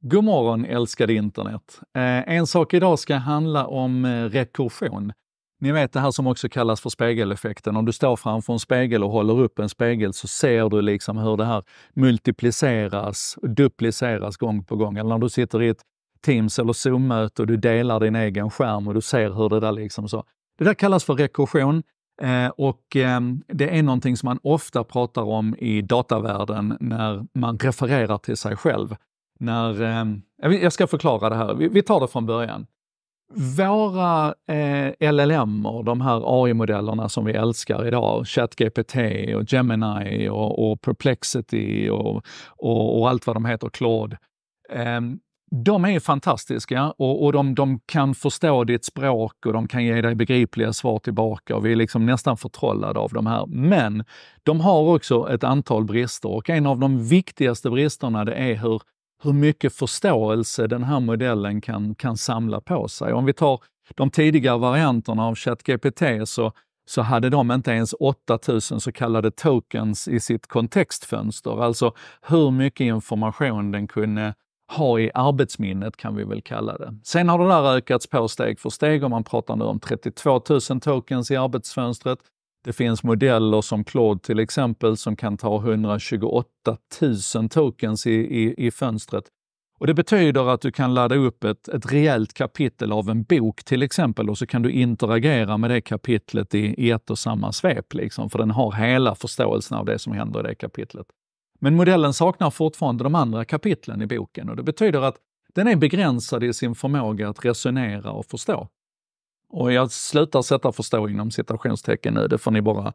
God morgon älskade internet! Eh, en sak idag ska handla om eh, rekursion. Ni vet det här som också kallas för spegeleffekten. Om du står framför en spegel och håller upp en spegel så ser du liksom hur det här multipliceras, dupliceras gång på gång. Eller när du sitter i ett Teams eller Zoom-möte och du delar din egen skärm och du ser hur det där liksom så. Det där kallas för rekursion eh, och ehm, det är någonting som man ofta pratar om i datavärlden när man refererar till sig själv när, eh, jag ska förklara det här, vi, vi tar det från början. Våra eh, LLM, de här AI-modellerna som vi älskar idag, ChatGPT och Gemini och, och Perplexity och, och, och, allt vad de heter, Claude. Eh, de är fantastiska och, och de, de, kan förstå ditt språk och de kan ge dig begripliga svar tillbaka. Och vi är liksom nästan förtrollade av de här. Men de har också ett antal brister och en av de viktigaste bristerna det är hur hur mycket förståelse den här modellen kan, kan samla på sig. Om vi tar de tidigare varianterna av ChatGPT så, så hade de inte ens 8000 så kallade tokens i sitt kontextfönster. Alltså hur mycket information den kunde ha i arbetsminnet kan vi väl kalla det. Sen har det där ökats på steg för steg och man pratar nu om 32 000 tokens i arbetsfönstret. Det finns modeller som Claude till exempel som kan ta 128 000 tokens i, i, i fönstret. Och Det betyder att du kan ladda upp ett, ett rejält kapitel av en bok till exempel och så kan du interagera med det kapitlet i, i ett och samma svep, liksom, för den har hela förståelsen av det som händer i det kapitlet. Men modellen saknar fortfarande de andra kapitlen i boken och det betyder att den är begränsad i sin förmåga att resonera och förstå. Och jag slutar sätta förstå inom citationstecken nu, det får ni bara,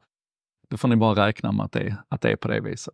det får ni bara räkna med att det, att det är på det viset.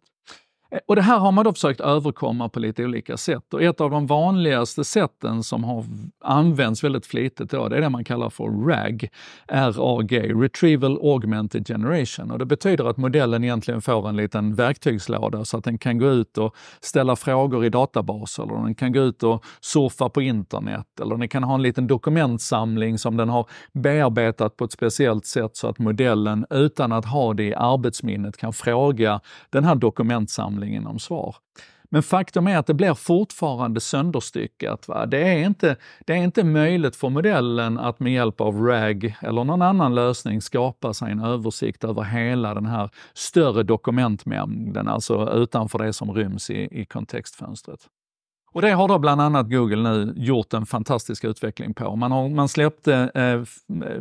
Eh, och det här har man då försökt överkomma på lite olika sätt. Och ett av de vanligaste sätten som har använts väldigt flitigt då, det är det man kallar för RAG, R-A-G, Retrieval Augmented Generation. Och det betyder att modellen egentligen får en liten verktygslåda så att den kan gå ut och ställa frågor i databaser, eller den kan gå ut och surfa på internet, eller den kan ha en liten dokumentsamling som den har bearbetat på ett speciellt sätt så att modellen utan att ha det i arbetsminnet kan fråga den här dokumentsamlingen samlingen om svar. Men faktum är att det blir fortfarande sönderstyckat. Va? Det, är inte, det är inte möjligt för modellen att med hjälp av RAG eller någon annan lösning skapa sig en översikt över hela den här större dokumentmängden, alltså utanför det som ryms i, i kontextfönstret. Och det har då bland annat Google nu gjort en fantastisk utveckling på. Man, har, man släppte eh, eh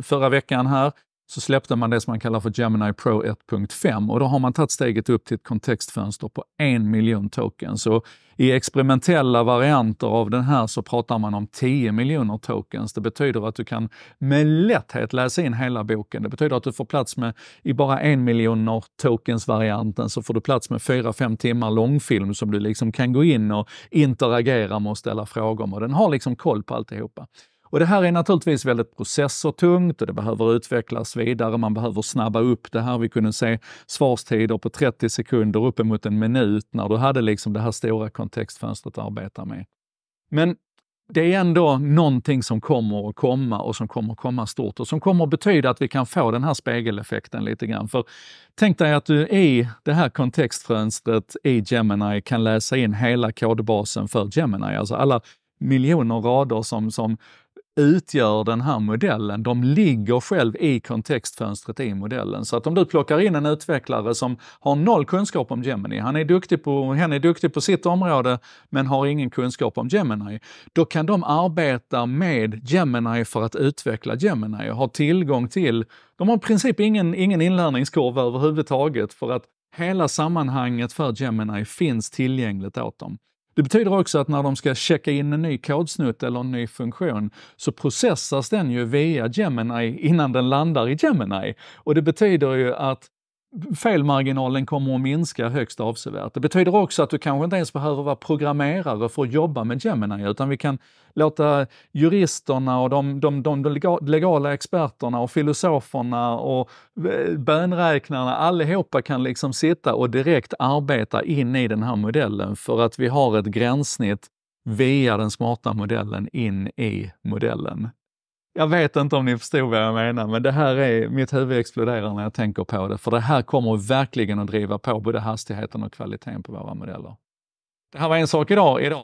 förra veckan här så släppte man det som man kallar för Gemini Pro 1.5 och då har man tagit steget upp till ett kontextfönster på en miljon tokens. Så I experimentella varianter av den här så pratar man om 10 miljoner tokens. Det betyder att du kan med lätthet läsa in hela boken. Det betyder att du får plats med, i bara en miljoner tokens-varianten, så får du plats med 4-5 timmar långfilm som du liksom kan gå in och interagera med och ställa frågor om och Den har liksom koll på alltihopa. Och det här är naturligtvis väldigt processortungt och det behöver utvecklas vidare. Man behöver snabba upp det här. Vi kunde se svarstider på 30 sekunder uppemot en minut när du hade liksom det här stora kontextfönstret att arbeta med. Men det är ändå någonting som kommer att komma och som kommer att komma stort och som kommer att betyda att vi kan få den här spegeleffekten lite grann. För tänk dig att du i det här kontextfönstret i Gemini kan läsa in hela kodbasen för Gemini, alltså alla miljoner rader som, som utgör den här modellen, de ligger själv i kontextfönstret i modellen. Så att om du plockar in en utvecklare som har noll kunskap om Gemini, han är duktig på, hen är duktig på sitt område men har ingen kunskap om Gemini, då kan de arbeta med Gemini för att utveckla Gemini och ha tillgång till, de har i princip ingen, ingen inlärningskurva överhuvudtaget för att hela sammanhanget för Gemini finns tillgängligt åt dem. Det betyder också att när de ska checka in en ny kodsnutt eller en ny funktion så processas den ju via Gemini innan den landar i Gemini. Och det betyder ju att felmarginalen kommer att minska högst avsevärt. Det betyder också att du kanske inte ens behöver vara programmerare för att jobba med Gemini, utan vi kan låta juristerna och de, de, de legala experterna och filosoferna och eh, bönräknarna, allihopa kan liksom sitta och direkt arbeta in i den här modellen för att vi har ett gränssnitt via den smarta modellen in i modellen. Jag vet inte om ni förstod vad jag menar, men det här är, mitt huvud exploderar när jag tänker på det, för det här kommer verkligen att driva på både hastigheten och kvaliteten på våra modeller. Det här var en sak idag. idag.